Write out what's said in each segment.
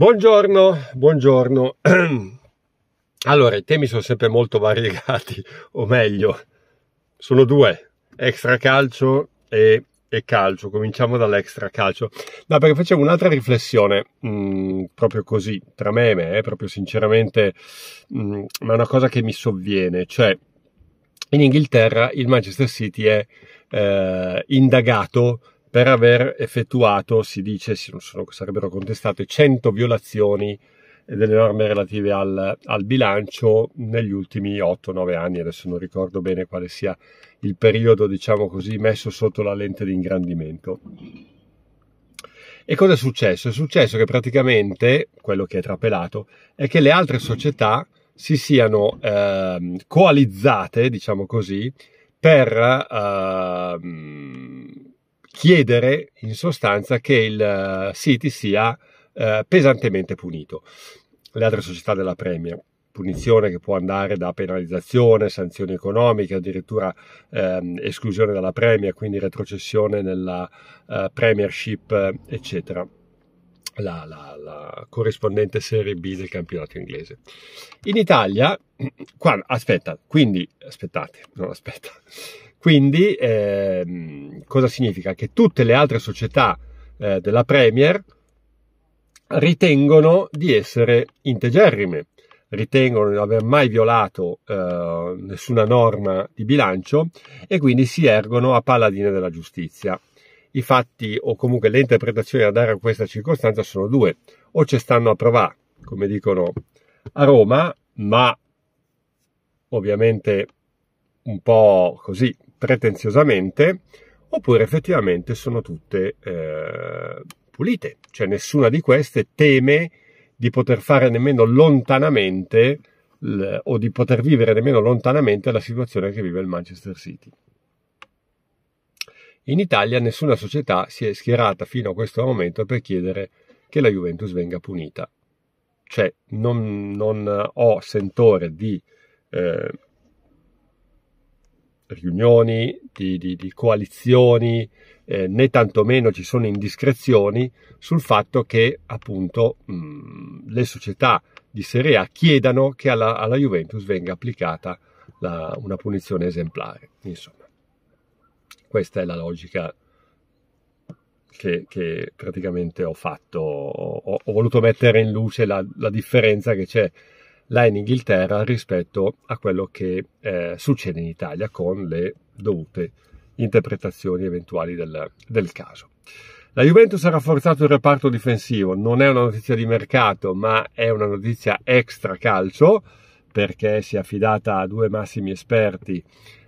Buongiorno, buongiorno. Allora, i temi sono sempre molto variegati, o meglio, sono due, extracalcio e, e calcio. Cominciamo dall'extracalcio. No, perché facevo un'altra riflessione, mh, mm, proprio così, tra me e me, eh, proprio sinceramente, mh, mm, ma è una cosa che mi sovviene, cioè, in Inghilterra il Manchester City è eh, indagato per aver effettuato, si dice, sarebbero contestate 100 violazioni delle norme relative al, al bilancio negli ultimi 8-9 anni, adesso non ricordo bene quale sia il periodo, diciamo così, messo sotto la lente di ingrandimento. E cosa è successo? È successo che praticamente, quello che è trapelato, è che le altre società si siano eh, coalizzate, diciamo così, per eh, chiedere in sostanza che il City eh, sia eh, pesantemente punito. Le altre società della Premier, punizione che può andare da penalizzazione, sanzioni economiche, addirittura ehm, esclusione dalla Premier, quindi retrocessione nella eh, Premiership, eccetera. La, la, la, corrispondente Serie B del campionato inglese. In Italia, qua, aspetta, quindi aspettate, non aspetta. Quindi eh, cosa significa? Che tutte le altre società eh, della Premier ritengono di essere integerrime, ritengono di non aver mai violato eh, nessuna norma di bilancio e quindi si ergono a paladine della giustizia. I fatti o comunque le interpretazioni da dare a questa circostanza sono due, o ci stanno a provare, come dicono a Roma, ma ovviamente un po' così pretenziosamente, oppure effettivamente sono tutte eh, pulite, cioè nessuna di queste teme di poter fare nemmeno lontanamente l- o di poter vivere nemmeno lontanamente la situazione che vive il Manchester City. In Italia nessuna società si è schierata fino a questo momento per chiedere che la Juventus venga punita. Cioè non, non ho sentore di eh, riunioni, di, di, di coalizioni, eh, né tantomeno ci sono indiscrezioni sul fatto che appunto mh, mm, le società di Serie A chiedano che alla, alla Juventus venga applicata la, una punizione esemplare. Insomma, questa è la logica che, che praticamente ho fatto, ho, ho voluto mettere in luce la, la differenza che c'è là in Inghilterra rispetto a quello che eh, succede in Italia con le dovute interpretazioni eventuali del, del caso. La Juventus ha rafforzato il reparto difensivo, non è una notizia di mercato, ma è una notizia extra calcio perché si è affidata a due massimi esperti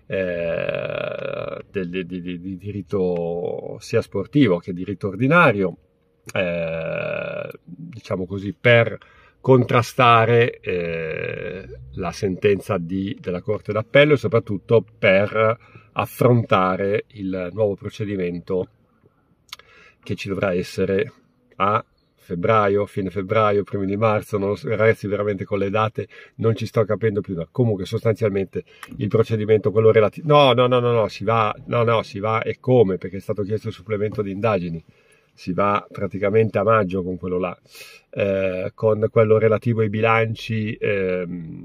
eh, del, di, di, di, diritto sia sportivo che diritto ordinario, eh, diciamo così, per contrastare eh, la sentenza di, della Corte d'Appello e soprattutto per affrontare il nuovo procedimento che ci dovrà essere a febbraio, fine febbraio, primi di marzo, non lo so, ragazzi veramente con le date non ci sto capendo più, comunque sostanzialmente il procedimento, quello relativo, no, no, no, no, no, si va, no, no, si va e come, perché è stato chiesto il supplemento di indagini, si va praticamente a maggio con quello là, eh, con quello relativo ai bilanci ehm,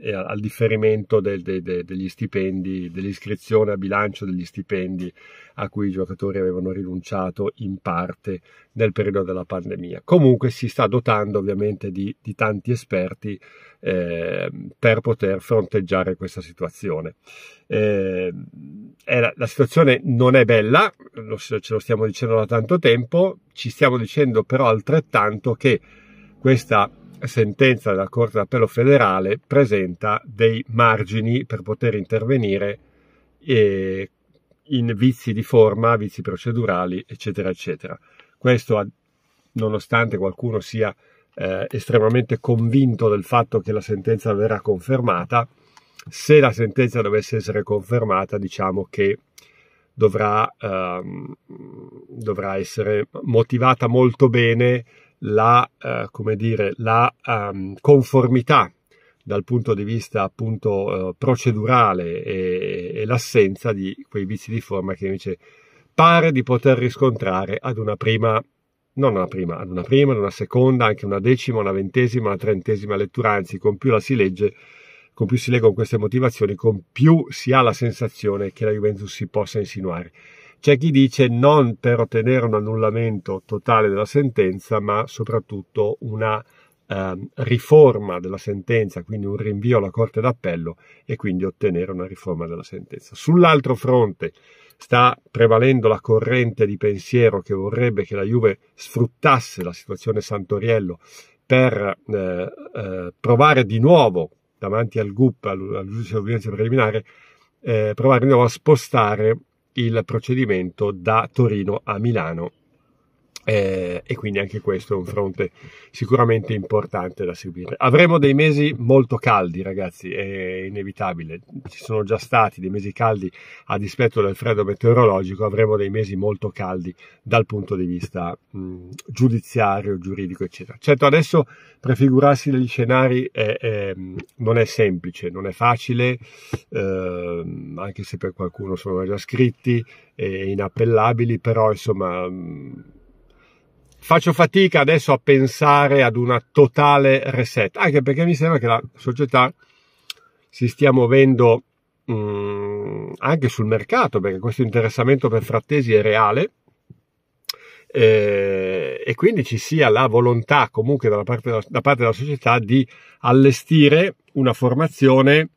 e al differimento del, de, de, degli stipendi, dell'iscrizione a bilancio degli stipendi a cui i giocatori avevano rinunciato in parte nel periodo della pandemia. Comunque si sta dotando ovviamente di, di tanti esperti eh, per poter fronteggiare questa situazione. Eh, la, la, situazione non è bella, lo, ce lo stiamo dicendo da tanto tempo, ci stiamo dicendo però altrettanto che perché questa sentenza della Corte d'Appello federale presenta dei margini per poter intervenire eh, in vizi di forma, vizi procedurali, eccetera, eccetera. Questo, nonostante qualcuno sia eh, estremamente convinto del fatto che la sentenza verrà confermata, se la sentenza dovesse essere confermata, diciamo che dovrà, ehm, dovrà essere motivata molto bene la, eh, come dire, la um, conformità dal punto di vista appunto eh, procedurale e, e, l'assenza di quei vizi di forma che invece pare di poter riscontrare ad una prima, non una prima, ad una prima, ad una seconda, anche una decima, una ventesima, una trentesima lettura, anzi con più la si legge, con più si leggono queste motivazioni, con più si ha la sensazione che la Juventus si possa insinuare. C'è chi dice non per ottenere un annullamento totale della sentenza, ma soprattutto una eh, riforma della sentenza, quindi un rinvio alla Corte d'Appello e quindi ottenere una riforma della sentenza. Sull'altro fronte sta prevalendo la corrente di pensiero che vorrebbe che la Juve sfruttasse la situazione Santoriello per eh, eh, provare di nuovo davanti al GUP, al, giudice di preliminare, eh, provare di nuovo a spostare il procedimento da Torino a Milano. Eh, e quindi anche questo è un fronte sicuramente importante da seguire. Avremo dei mesi molto caldi, ragazzi, è inevitabile. Ci sono già stati dei mesi caldi a dispetto del freddo meteorologico, avremo dei mesi molto caldi dal punto di vista mh, mm, giudiziario, giuridico, eccetera. Certo, adesso prefigurarsi degli scenari è, è, mm, non è semplice, non è facile, eh, anche se per qualcuno sono già scritti e inappellabili, però insomma... Mh, mm, faccio fatica adesso a pensare ad una totale reset, anche perché mi sembra che la società si stia muovendo mh, mm, anche sul mercato, perché questo interessamento per frattesi è reale. Eh, e quindi ci sia la volontà comunque dalla parte da parte della società di allestire una formazione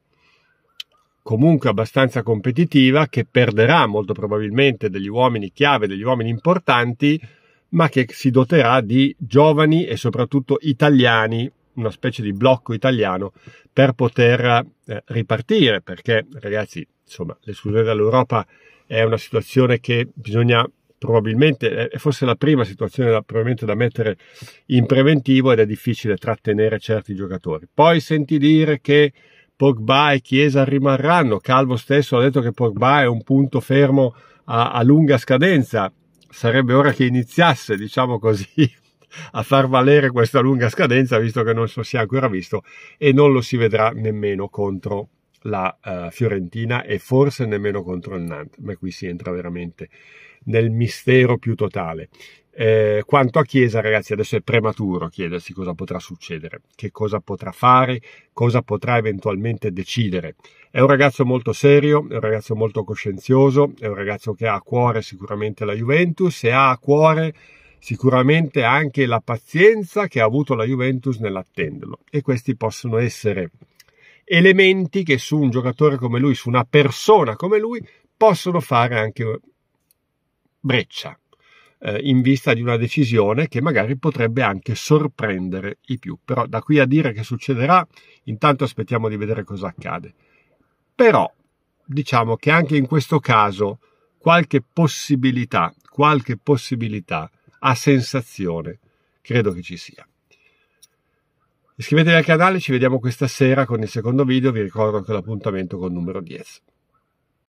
comunque abbastanza competitiva che perderà molto probabilmente degli uomini chiave, degli uomini importanti, ma che si doterà di giovani e soprattutto italiani, una specie di blocco italiano, per poter eh, ripartire, perché ragazzi, insomma, l'esclusione dall'Europa è una situazione che bisogna probabilmente, è forse la prima situazione da, probabilmente da mettere in preventivo ed è difficile trattenere certi giocatori. Poi senti dire che Pogba e Chiesa rimarranno, Calvo stesso ha detto che Pogba è un punto fermo a, a lunga scadenza, sarebbe ora che iniziasse, diciamo così, a far valere questa lunga scadenza, visto che non so, si è ancora visto e non lo si vedrà nemmeno contro la uh, Fiorentina e forse nemmeno contro il Nantes, ma qui si entra veramente nel mistero più totale. Eh, quanto a Chiesa, ragazzi, adesso è prematuro chiedersi cosa potrà succedere, che cosa potrà fare, cosa potrà eventualmente decidere. È un ragazzo molto serio, è un ragazzo molto coscienzioso, è un ragazzo che ha a cuore sicuramente la Juventus e ha a cuore sicuramente anche la pazienza che ha avuto la Juventus nell'attenderlo. E questi possono essere elementi che su un giocatore come lui, su una persona come lui, possono fare anche breccia eh, in vista di una decisione che magari potrebbe anche sorprendere i più. Però da qui a dire che succederà, intanto aspettiamo di vedere cosa accade. Però diciamo che anche in questo caso qualche possibilità, qualche possibilità a sensazione credo che ci sia. Iscrivetevi al canale, ci vediamo questa sera con il secondo video, vi ricordo anche l'appuntamento con numero 10.